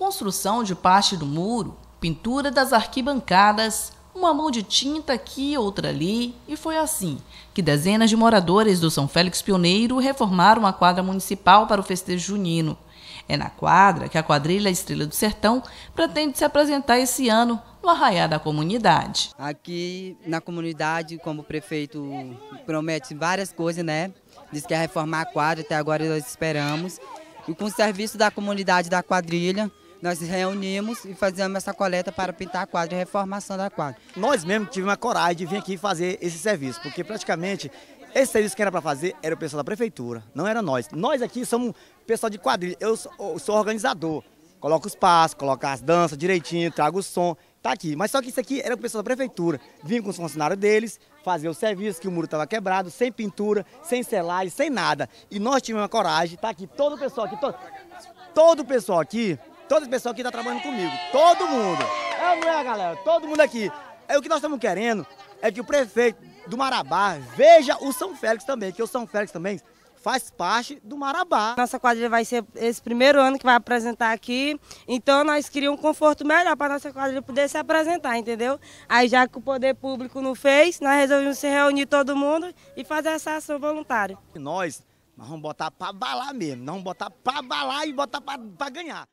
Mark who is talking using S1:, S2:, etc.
S1: construção de parte do muro, pintura das arquibancadas, uma mão de tinta aqui, outra ali, e foi assim que dezenas de moradores do São Félix Pioneiro reformaram a quadra municipal para o festejo junino. É na quadra que a quadrilha Estrela do Sertão pretende se apresentar esse ano no arraiá da comunidade.
S2: Aqui na comunidade, como o prefeito promete várias coisas, né? Diz que é reformar a quadra, até agora nós esperamos. E com o serviço da comunidade da quadrilha, nós reunimos e fizemos essa coleta para pintar a quadra, a reformação da quadra.
S3: Nós mesmos tivemos a coragem de vir aqui fazer esse serviço, porque praticamente esse serviço que era para fazer era o pessoal da prefeitura, não era nós. Nós aqui somos pessoal de quadrilha, eu sou, eu sou organizador, coloco os passos, coloco as danças direitinho, trago o som, tá aqui. Mas só que isso aqui era o pessoal da prefeitura, vinha com os funcionários deles, fazer o serviço, que o muro estava quebrado, sem pintura, sem selagem, sem nada. E nós tivemos a coragem, tá aqui todo o pessoal aqui, todo, todo o pessoal aqui todo o pessoal que está trabalhando comigo. Todo mundo. É, a mulher, galera? Todo mundo aqui. É, o que nós estamos querendo é que o prefeito do Marabá veja o São Félix também, que o São Félix também faz parte do Marabá.
S4: Nossa quadrilha vai ser esse primeiro ano que vai apresentar aqui, então nós queríamos um conforto melhor para nossa quadrilha poder se apresentar, entendeu? Aí já que o poder público não fez, nós resolvemos se reunir todo mundo e fazer essa ação voluntária. Nós, nós vamos botar para balar mesmo, nós vamos botar para balar e botar para ganhar.